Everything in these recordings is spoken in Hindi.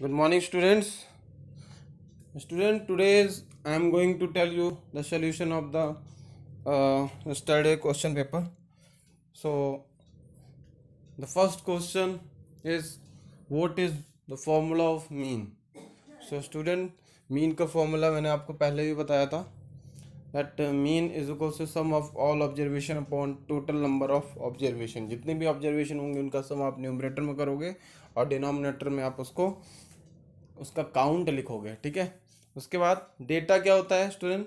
good morning students student today is I am going to tell you the solution of the study question paper so the first question is what is the formula of mean so student mean का फॉर्मूला मैंने आपको पहले भी बताया था that mean is the sum of all observation upon total number of observation जितने भी ऑब्जर्वेशन होंगे उनका सम आप न्यूमरेटर में करोगे और डिनोमिनेटर में आप उसको उसका काउंट लिखोगे ठीक है उसके बाद डेटा क्या होता है स्टूडेंट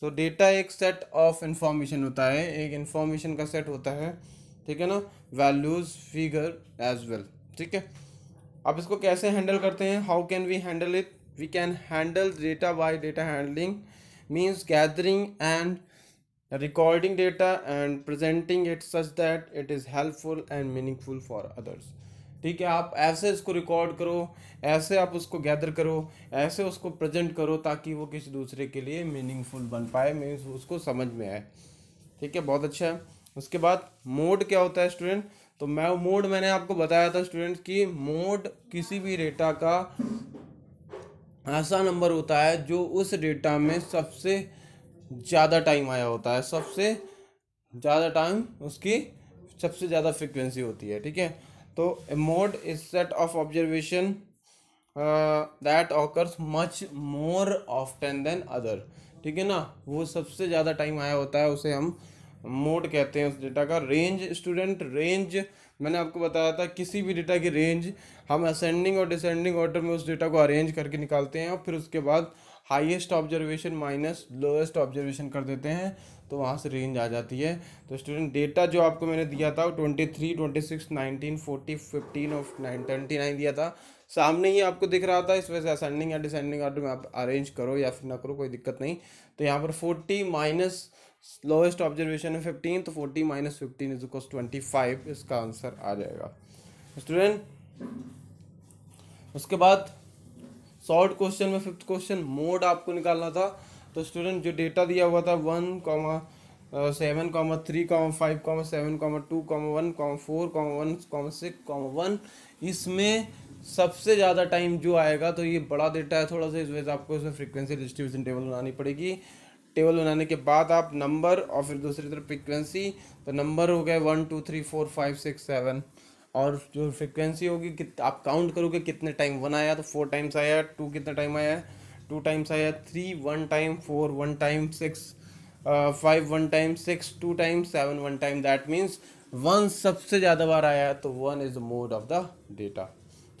तो डेटा एक सेट ऑफ इंफॉर्मेशन होता है एक इंफॉर्मेशन का सेट होता है ठीक है ना वैल्यूज़ फिगर एज वेल ठीक है अब इसको कैसे हैंडल करते हैं how can we handle it we can handle data by data handling means gathering and recording data and presenting it such that it is helpful and meaningful for others ठीक है आप ऐसे इसको रिकॉर्ड करो ऐसे आप उसको गैदर करो ऐसे उसको प्रेजेंट करो ताकि वो किसी दूसरे के लिए मीनिंगफुल बन पाए मीन्स उसको समझ में आए ठीक है बहुत अच्छा है उसके बाद मोड क्या होता है स्टूडेंट तो मैं मोड मैंने आपको बताया था स्टूडेंट कि मोड किसी भी डेटा का ऐसा नंबर होता है जो उस डेटा में सबसे ज़्यादा टाइम आया होता है सबसे ज़्यादा टाइम उसकी सबसे ज़्यादा फ्रिक्वेंसी होती है ठीक है तो a mode is set of observation that occurs much more of often then other ठीक है ना वो सबसे ज़्यादा टाइम आया होता है उसे हम मोड कहते हैं उस डेटा का रेंज स्टूडेंट रेंज मैंने आपको बताया था किसी भी डेटा की रेंज हम असेंडिंग और डिसेंडिंग ऑर्डर में उस डेटा को अरेंज करके निकालते हैं और फिर उसके बाद highest observation minus lowest observation कर देते हैं तो वहाँ से रेंज आ जाती है तो स्टूडेंट डेटा जो आपको मैंने दिया था वो twenty three twenty six nineteen forty fifteen और नाइन ट्वेंटी नाइन दिया था सामने ही आपको दिख रहा था इस वजह से असेंडिंग या डिसेंडिंग ऑर्डर में आप अरेंज करो या फिर ना करो कोई दिक्कत नहीं तो यहाँ पर फोर्टी माइनस लोएस्ट ऑब्जर्वेशन है फिफ्टीन तो forty minus fifteen is equal twenty five इसका आंसर आ जाएगा स्टूडेंट उसके बाद शॉर्ट क्वेश्चन में फिफ्थ क्वेश्चन मोड आपको निकालना था तो स्टूडेंट जो डेटा दिया हुआ था one comma seven comma three comma five comma seven comma two comma one comma four comma one comma six comma one इसमें सबसे ज़्यादा टाइम जो आएगा तो ये बड़ा डेटा है थोड़ा सा इस वजह से आपको इसमें फ्रीक्वेंसी डिस्ट्रीब्यूशन टेबल बनानी पड़ेगी टेबल बनाने के बाद आप नंबर और फिर दूसरी तरफ फ्रिक्वेंसी तो नंबर हो गए one two three four five six seven और जो फ्रिक्वेंसी होगी कि आप काउंट करोगे कितने टाइम वन आया तो फोर टाइम्स आया टू कितने टाइम आया टू टाइम्स आया three one time four one time six five one time six two time seven one time that means one सबसे ज़्यादा बार आया है तो one is the mode of the data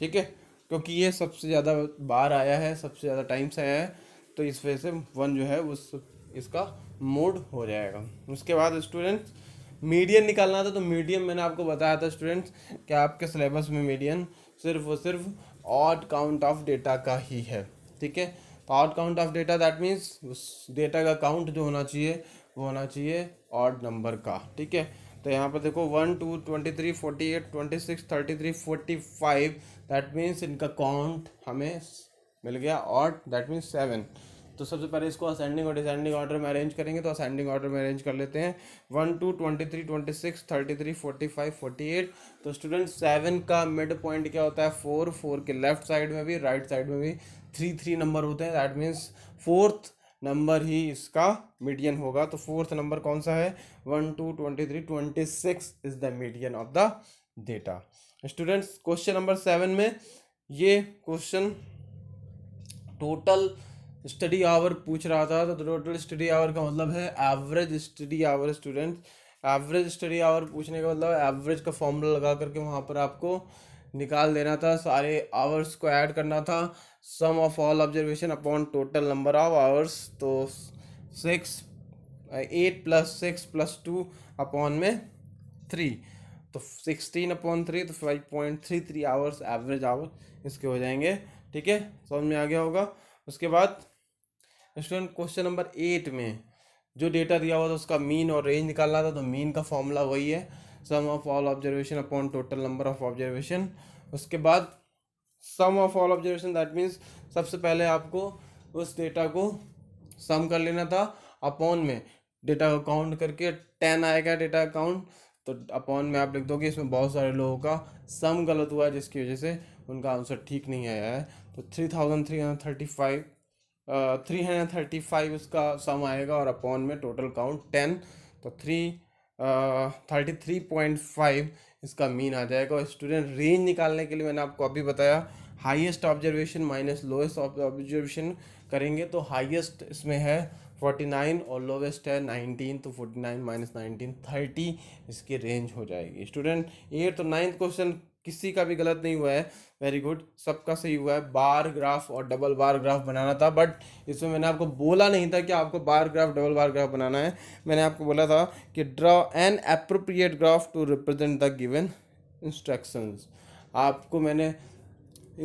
ठीक है क्योंकि ये सबसे ज़्यादा बार आया है सबसे ज़्यादा टाइम्स आया है तो इस वजह से वन जो है उस इसका मोड हो जाएगा उसके बाद स्टूडेंट्स मीडियन निकालना था तो मीडियम मैंने आपको बताया था स्टूडेंट्स कि आपके सिलेबस में मीडियन सिर्फ और सिर्फ ऑड काउंट ऑफ डेटा का ही है ठीक है तो odd count of data that means उस डेटा का काउंट जो होना चाहिए वो होना चाहिए ऑड नंबर का ठीक है तो यहाँ पर देखो one two twenty three forty eight twenty six thirty three forty five that means इनका काउंट हमें मिल गया और दैट मीन्स सेवन तो सबसे पहले इसको असेंडिंग और डिसेंडिंग ऑर्डर में अरेंज करेंगे तो असेंडिंग ऑर्डर में अरेंज कर लेते हैं one two twenty three twenty six thirty three forty five forty eight तो स्टूडेंट सेवन का मिड पॉइंट क्या होता है फोर फोर के लेफ्ट साइड में भी राइट साइड में भी थ्री थ्री नंबर होते हैं दैट मीन्स फोर्थ नंबर ही इसका मीडियन होगा तो फोर्थ नंबर कौन सा है one two twenty three twenty six is the median of the data students question number seven में ये क्वेश्चन टोटल स्टडी आवर पूछ रहा था तो टोटल स्टडी आवर का मतलब है average study hour student average study hour पूछने का मतलब एवरेज का फॉर्मूला लगा करके वहाँ पर आपको निकाल देना था सारे आवर्स को ऐड करना था sum of all observation upon total number of hours तो six eight plus six plus two upon में थ्री तो सिक्सटीन अपॉन थ्री तो five point three three hours average hour इसके हो जाएंगे ठीक है समझ में आ गया होगा उसके बाद स्टूडेंट क्वेश्चन नंबर एट में जो डेटा दिया हुआ था उसका मीन और रेंज निकालना था तो मीन का फॉर्मूला वही है sum of all observation upon total number of observation उसके बाद sum of all observation that means सबसे पहले आपको उस डेटा को सम कर लेना था अपॉन में डेटा को काउंट करके टेन आएगा डेटा काउंट तो अपॉन में आप लिख दोगे इसमें बहुत सारे लोगों का सम गलत हुआ है जिसकी वजह से उनका आंसर ठीक नहीं आया है तो three thousand three hundred thirty five three hundred thirty five उसका सम आएगा और अपॉन में टोटल काउंट टेन तो three thirty three point five इसका मीन आ जाएगा स्टूडेंट रेंज निकालने के लिए मैंने आपको अभी बताया highest observation minus lowest observation करेंगे तो हाईएस्ट इसमें है फोर्टी नाइन और लोवेस्ट है नाइनटीन तो forty nine minus nineteen thirty इसकी रेंज हो जाएगी स्टूडेंट एट तो नाइन्थ क्वेश्चन किसी का भी गलत नहीं हुआ है वेरी गुड सबका सही हुआ है बार ग्राफ और डबल बार ग्राफ बनाना था बट इसमें मैंने आपको बोला नहीं था कि आपको bar graph double bar graph बनाना है मैंने आपको बोला था कि draw an appropriate graph to represent the given instructions आपको मैंने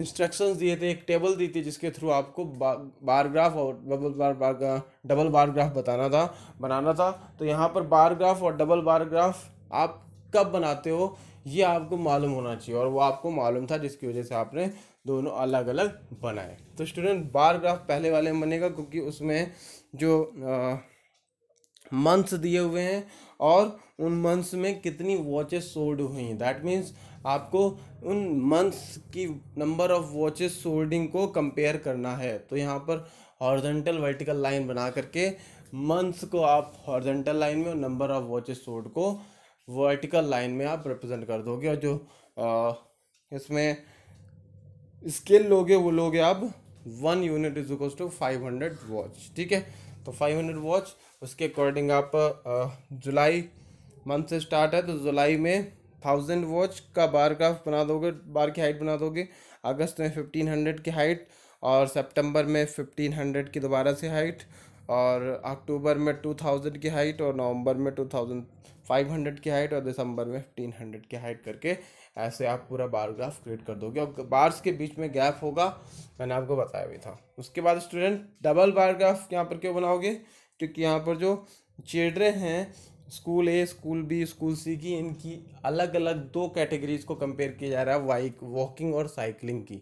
इंस्ट्रक्शंस दिए थे एक टेबल दी थी जिसके थ्रू आपको बा, बार ग्राफ और double bar bar double bar graph बताना था बनाना था तो यहाँ पर बार ग्राफ और डबल बार ग्राफ आप कब बनाते हो ये आपको मालूम होना चाहिए और वो आपको मालूम था जिसकी वजह से आपने दोनों अलग अलग बनाए तो स्टूडेंट बार ग्राफ पहले वाले में बनेगा क्योंकि उसमें जो मंथ्स दिए हुए हैं और उन मंथ्स में कितनी वॉचेस सोल्ड हुई हैं दैट मीन्स आपको उन मंथ्स की नंबर ऑफ वॉचेस सोल्डिंग को कंपेयर करना है तो यहाँ पर हॉर्जेंटल वर्टिकल लाइन बना करके मंथ्स को आप हॉर्जेंटल लाइन में नंबर ऑफ वॉचेस सोल्ड को वर्टिकल लाइन में आप रिप्रेजेंट कर दोगे और जो आ, इसमें स्केल लोगे वो लोगे आप one unit is equals to five hundred watch ठीक है तो फाइव हंड्रेड वॉच उसके अकॉर्डिंग आप जुलाई मंथ से स्टार्ट है तो जुलाई में थाउजेंड वॉच का बार का बना दोगे बार की हाइट बना दोगे अगस्त में फिफ्टीन हंड्रेड की हाइट और सितंबर में फिफ्टीन हंड्रेड की दोबारा से हाइट और अक्टूबर में टू थाउजेंड की हाइट और नवंबर में टू थाउजेंड फाइव हंड्रेड की हाइट और दिसंबर में फिफ्टीन हंड्रेड की हाइट करके ऐसे आप पूरा बार ग्राफ क्रिएट कर दोगे और बार्स के बीच में गैप होगा मैंने आपको बताया भी था उसके बाद स्टूडेंट डबल बार ग्राफ यहाँ पर क्यों बनाओगे क्योंकि यहाँ पर जो चिल्ड्रेन हैं school A school B school C की इनकी अलग अलग दो कैटेगरीज को कंपेयर किया जा रहा है वाइक वॉकिंग और साइकिलिंग की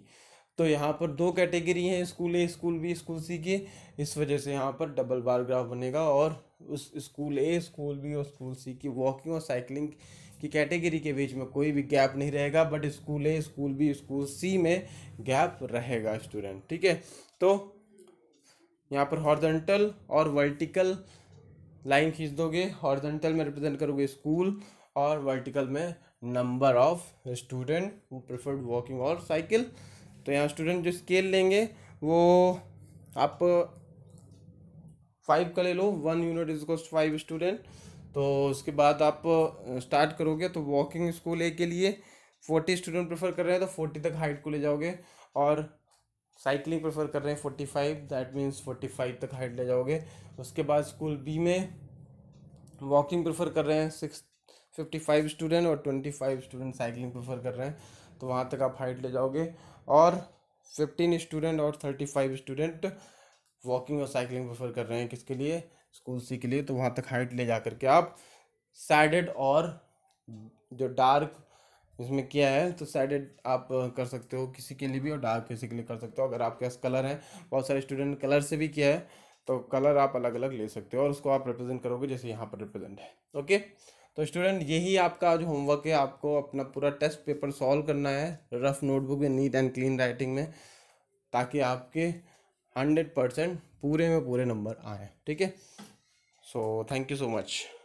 तो यहाँ पर दो कैटेगरी हैं school A school B school C की इस वजह से यहाँ पर डबल बार ग्राफ बनेगा और उस स्कूल ए स्कूल बी और स्कूल सी की वॉकिंग और साइकिलिंग की कैटेगरी के बीच में कोई भी गैप नहीं रहेगा but school A school B school C में गैप रहेगा स्टूडेंट ठीक है तो यहाँ पर हॉर्जेंटल और वर्टिकल लाइन खींच दोगे हॉर्जेंटल में रिप्रेजेंट करोगे स्कूल और वर्टिकल में नंबर ऑफ स्टूडेंट वो प्रेफर्ड वॉकिंग और साइकिल तो यहाँ स्टूडेंट जो स्केल लेंगे वो आप फाइव का ले लो one unit is cost five student तो उसके बाद आप स्टार्ट करोगे तो वॉकिंग स्कूल ए के लिए फोर्टी स्टूडेंट प्रेफर कर रहे हैं तो फोर्टी तक हाइट को ले जाओगे और साइकिलिंग प्रेफर कर रहे हैं forty five that means forty five तक हाइट ले जाओगे उसके बाद स्कूल बी में वॉकिंग प्रेफर कर रहे हैं सिक्स फिफ्टी फाइव स्टूडेंट और twenty five student cycling prefer कर रहे हैं तो वहाँ तक आप हाइट ले जाओगे और फिफ्टीन स्टूडेंट और थर्टी फाइव स्टूडेंट वॉकिंग और साइकिलिंग प्रेफर कर रहे हैं किसके लिए स्कूल सी के लिए तो वहाँ तक हाइट ले जा करके आप साइडेड और जो डार्क इसमें किया है तो साइडेड आप कर सकते हो किसी के लिए भी और डार्क किसी के लिए कर सकते हो अगर आपके पास कलर है बहुत सारे स्टूडेंट कलर से भी किया है तो कलर आप अलग अलग ले सकते हो और उसको आप रिप्रेजेंट करोगे जैसे यहाँ पर रिप्रेजेंट है ओके तो स्टूडेंट यही आपका जो होमवर्क है आपको अपना पूरा टेस्ट पेपर सॉल्व करना है रफ नोटबुक में नीट एंड क्लीन राइटिंग में ताकि आपके हंड्रेड परसेंट पूरे में पूरे नंबर आए ठीक है so thank you so much